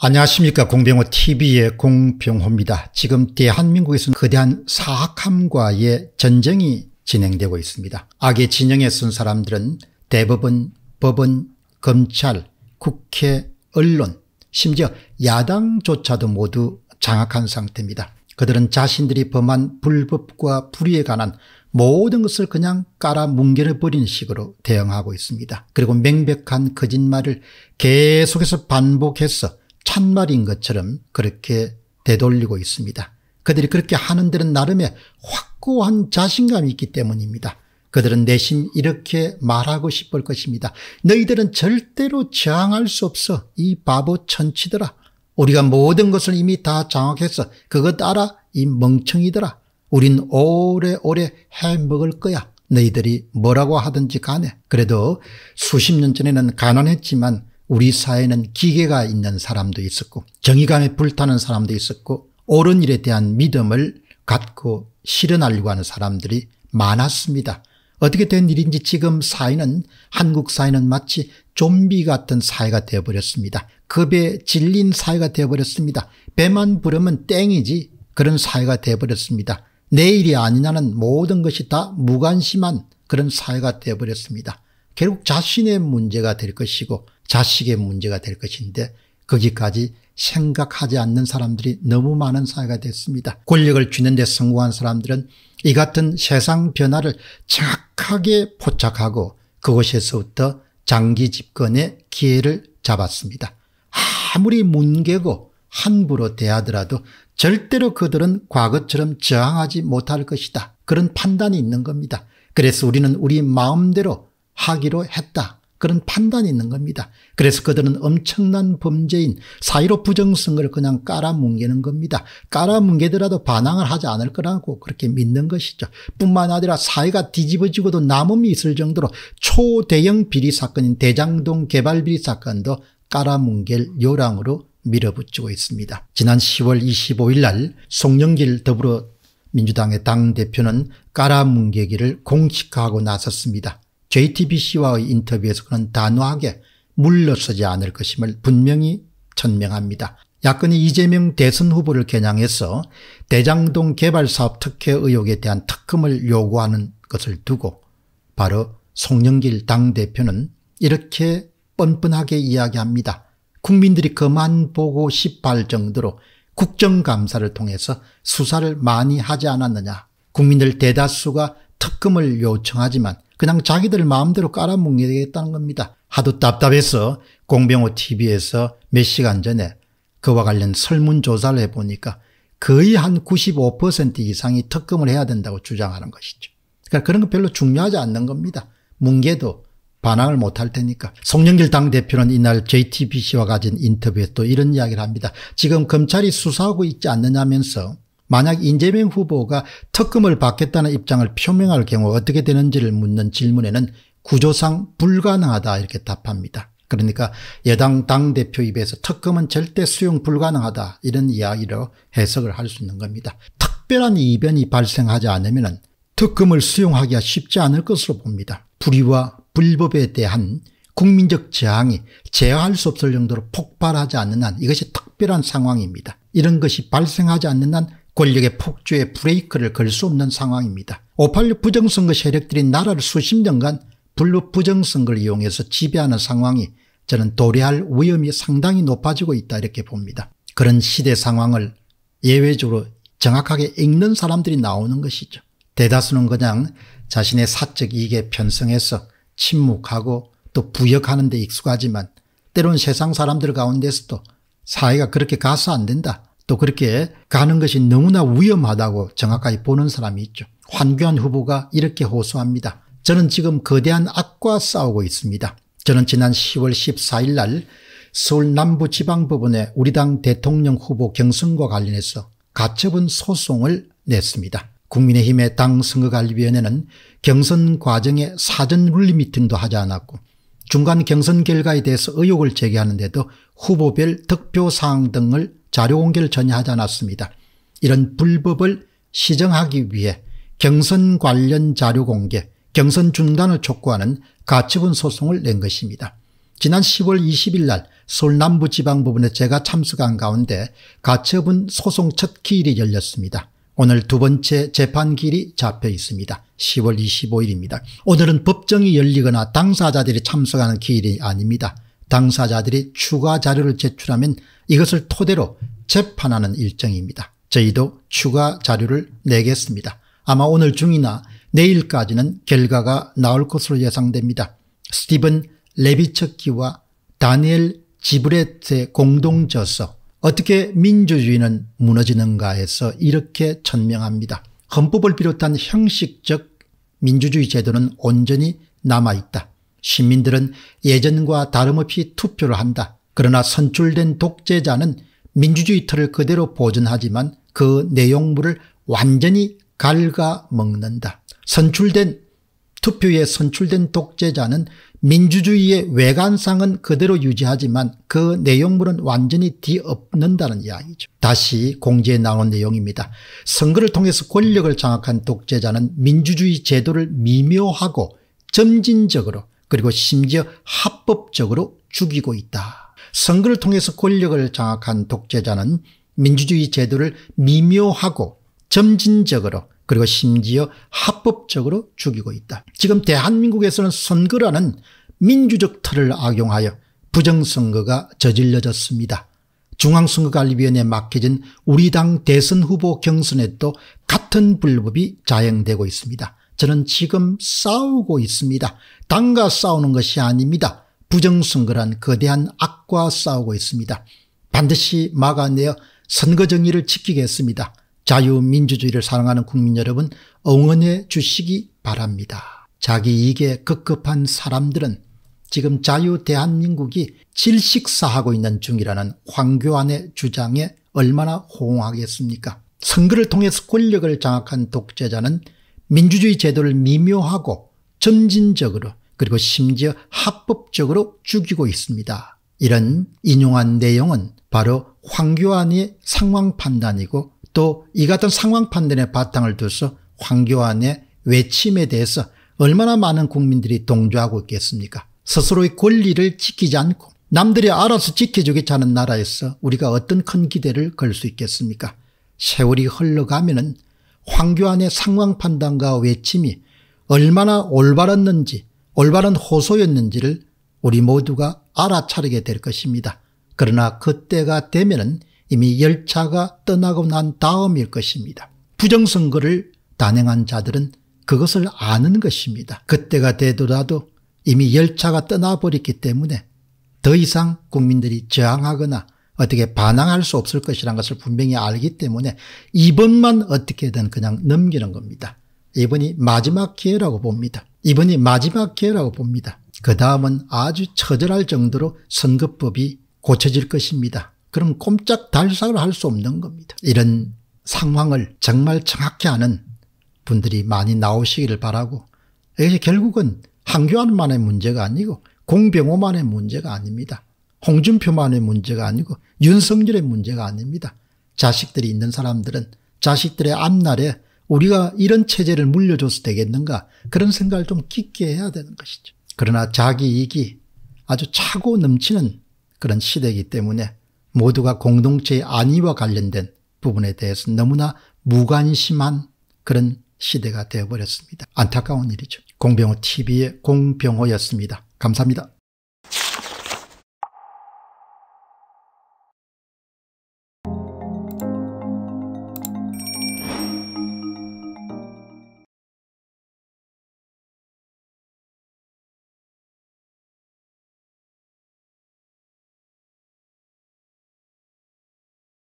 안녕하십니까 공병호 tv의 공병호입니다. 지금 대한민국에서는 거대한 사악함과의 전쟁이 진행되고 있습니다. 악의 진영에 선 사람들은 대법원, 법원, 검찰, 국회, 언론 심지어 야당조차도 모두 장악한 상태입니다. 그들은 자신들이 범한 불법과 불의에 관한 모든 것을 그냥 깔아뭉개버린 식으로 대응하고 있습니다. 그리고 맹백한 거짓말을 계속해서 반복해서 참말인 것처럼 그렇게 되돌리고 있습니다. 그들이 그렇게 하는 데는 나름의 확고한 자신감이 있기 때문입니다. 그들은 내심 이렇게 말하고 싶을 것입니다. 너희들은 절대로 저항할 수 없어. 이 바보 천치들아. 우리가 모든 것을 이미 다 장악했어. 그것 알아? 이 멍청이들아. 우린 오래오래 해먹을 거야. 너희들이 뭐라고 하든지 간에. 그래도 수십 년 전에는 가난했지만 우리 사회는 기계가 있는 사람도 있었고 정의감에 불타는 사람도 있었고 옳은 일에 대한 믿음을 갖고 실현하려고 하는 사람들이 많았습니다. 어떻게 된 일인지 지금 사회는 한국 사회는 마치 좀비 같은 사회가 되어버렸습니다. 급에 질린 사회가 되어버렸습니다. 배만 부르면 땡이지 그런 사회가 되어버렸습니다. 내일이 아니냐는 모든 것이 다 무관심한 그런 사회가 되어버렸습니다. 결국 자신의 문제가 될 것이고 자식의 문제가 될 것인데 거기까지 생각하지 않는 사람들이 너무 많은 사회가 됐습니다. 권력을 쥐는 데 성공한 사람들은 이 같은 세상 변화를 정확하게 포착하고 그곳에서부터 장기 집권의 기회를 잡았습니다. 아무리 문개고 함부로 대하더라도 절대로 그들은 과거처럼 저항하지 못할 것이다. 그런 판단이 있는 겁니다. 그래서 우리는 우리 마음대로 하기로 했다. 그런 판단이 있는 겁니다. 그래서 그들은 엄청난 범죄인 사이로 부정성을 그냥 깔아뭉개는 겁니다. 깔아뭉개더라도 반항을 하지 않을 거라고 그렇게 믿는 것이죠. 뿐만 아니라 사회가 뒤집어지고도 남음이 있을 정도로 초대형 비리 사건인 대장동 개발 비리 사건도 깔아뭉갤 요랑으로 밀어붙이고 있습니다. 지난 10월 25일 날 송영길 더불어 민주당의 당대표는 깔아뭉개기를 공식화하고 나섰습니다. JTBC와의 인터뷰에서 그는 단호하게 물러서지 않을 것임을 분명히 천명합니다. 야권이 이재명 대선 후보를 겨냥해서 대장동 개발사업 특혜 의혹에 대한 특검을 요구하는 것을 두고 바로 송영길 당대표는 이렇게 뻔뻔하게 이야기합니다. 국민들이 그만 보고 싶할 정도로 국정감사를 통해서 수사를 많이 하지 않았느냐. 국민들 대다수가 특검을 요청하지만 그냥 자기들 마음대로 깔아뭉개겠다는 겁니다. 하도 답답해서 공병호 TV에서 몇 시간 전에 그와 관련 설문조사를 해보니까 거의 한 95% 이상이 특검을 해야 된다고 주장하는 것이죠. 그러니까 그런 거 별로 중요하지 않는 겁니다. 뭉개도 반항을 못할 테니까. 송영길 당대표는 이날 JTBC와 가진 인터뷰에 또 이런 이야기를 합니다. 지금 검찰이 수사하고 있지 않느냐면서 만약 인재민 후보가 특검을 받겠다는 입장을 표명할 경우 어떻게 되는지를 묻는 질문에는 구조상 불가능하다 이렇게 답합니다. 그러니까 여당 당대표 입에서 특검은 절대 수용 불가능하다 이런 이야기로 해석을 할 수 있는 겁니다. 특별한 이변이 발생하지 않으면 특검을 수용하기가 쉽지 않을 것으로 봅니다. 불의와 불법에 대한 국민적 저항이 제어할 수 없을 정도로 폭발하지 않는 한 이것이 특별한 상황입니다. 이런 것이 발생하지 않는 한 권력의 폭주에 브레이크를 걸 수 없는 상황입니다. 586 부정선거 세력들이 나라를 수십 년간 불법 부정선거를 이용해서 지배하는 상황이 저는 도래할 위험이 상당히 높아지고 있다 이렇게 봅니다. 그런 시대 상황을 예외적으로 정확하게 읽는 사람들이 나오는 것이죠. 대다수는 그냥 자신의 사적 이익에 편성해서 침묵하고 또 부역하는 데 익숙하지만 때론 세상 사람들 가운데서도 사회가 그렇게 가서 안 된다. 또 그렇게 가는 것이 너무나 위험하다고 정확하게 보는 사람이 있죠. 환교안 후보가 이렇게 호소합니다. 저는 지금 거대한 악과 싸우고 있습니다. 저는 지난 10월 14일 날 서울 남부지방법원에 우리 당 대통령 후보 경선과 관련해서 가처분 소송을 냈습니다. 국민의힘의 당 선거관리위원회는 경선 과정에 사전 룰리 미팅도 하지 않았고 중간 경선 결과에 대해서 의혹을 제기하는데도 후보별 득표사항 등을 자료 공개를 전혀 하지 않았습니다. 이런 불법을 시정하기 위해 경선 관련 자료 공개, 경선 중단을 촉구하는 가처분 소송을 낸 것입니다. 지난 10월 20일 날 서울 남부지방법원에 제가 참석한 가운데 가처분 소송 첫 기일이 열렸습니다. 오늘 두 번째 재판 기일이 잡혀 있습니다. 10월 25일입니다. 오늘은 법정이 열리거나 당사자들이 참석하는 기일이 아닙니다. 당사자들이 추가 자료를 제출하면 이것을 토대로 재판하는 일정입니다. 저희도 추가 자료를 내겠습니다. 아마 오늘 중이나 내일까지는 결과가 나올 것으로 예상됩니다. 스티븐 레비처키와 다니엘 지브레트의 공동 저서 어떻게 민주주의는 무너지는가에서 이렇게 천명합니다. 헌법을 비롯한 형식적 민주주의 제도는 온전히 남아있다. 시민들은 예전과 다름없이 투표를 한다. 그러나 선출된 독재자는 민주주의 틀을 그대로 보존하지만 그 내용물을 완전히 갉아먹는다. 선출된 투표에 선출된 독재자는 민주주의의 외관상은 그대로 유지하지만 그 내용물은 완전히 뒤엎는다는 이야기죠. 다시 공지에 나온 내용입니다. 선거를 통해서 권력을 장악한 독재자는 민주주의 제도를 미묘하고 점진적으로 그리고 심지어 합법적으로 죽이고 있다. 선거를 통해서 권력을 장악한 독재자는 민주주의 제도를 미묘하고 점진적으로 그리고 심지어 합법적으로 죽이고 있다. 지금 대한민국에서는 선거라는 민주적 털을 악용하여 부정선거가 저질러졌습니다. 중앙선거관리위원회에 맡겨진 우리 당 대선 후보 경선에도 같은 불법이 자행되고 있습니다. 저는 지금 싸우고 있습니다. 당과 싸우는 것이 아닙니다. 부정선거란 거대한 악과 싸우고 있습니다. 반드시 막아내어 선거정의를 지키겠습니다. 자유민주주의를 사랑하는 국민 여러분 응원해 주시기 바랍니다. 자기 이익에 급급한 사람들은 지금 자유대한민국이 질식사하고 있는 중이라는 황교안의 주장에 얼마나 호응하겠습니까? 선거를 통해서 권력을 장악한 독재자는 민주주의 제도를 미묘하고 점진적으로 그리고 심지어 합법적으로 죽이고 있습니다. 이런 인용한 내용은 바로 황교안의 상황 판단이고 또 이 같은 상황 판단의 바탕을 두서 황교안의 외침에 대해서 얼마나 많은 국민들이 동조하고 있겠습니까? 스스로의 권리를 지키지 않고 남들이 알아서 지켜주겠다는 나라에서 우리가 어떤 큰 기대를 걸 수 있겠습니까? 세월이 흘러가면 은 황교안의 상황 판단과 외침이 얼마나 올바랐는지 올바른 호소였는지를 우리 모두가 알아차리게 될 것입니다. 그러나 그때가 되면 이미 열차가 떠나고 난 다음일 것입니다. 부정선거를 단행한 자들은 그것을 아는 것입니다. 그때가 되더라도 이미 열차가 떠나버렸기 때문에 더 이상 국민들이 저항하거나 어떻게 반항할 수 없을 것이라 것을 분명히 알기 때문에 이번만 어떻게든 그냥 넘기는 겁니다. 이번이 마지막 기회라고 봅니다. 이번이 마지막 기회라고 봅니다. 그 다음은 아주 처절할 정도로 선거법이 고쳐질 것입니다. 그럼 꼼짝 달싹을 할 수 없는 겁니다. 이런 상황을 정말 정확히 아는 분들이 많이 나오시기를 바라고 이게 결국은 한교안만의 문제가 아니고 공병호만의 문제가 아닙니다. 홍준표만의 문제가 아니고 윤석열의 문제가 아닙니다. 자식들이 있는 사람들은 자식들의 앞날에 우리가 이런 체제를 물려줘서 되겠는가 그런 생각을 좀 깊게 해야 되는 것이죠. 그러나 자기 이익이 아주 차고 넘치는 그런 시대이기 때문에 모두가 공동체의 안위와 관련된 부분에 대해서 너무나 무관심한 그런 시대가 되어버렸습니다. 안타까운 일이죠. 공병호 TV의 공병호였습니다. 감사합니다.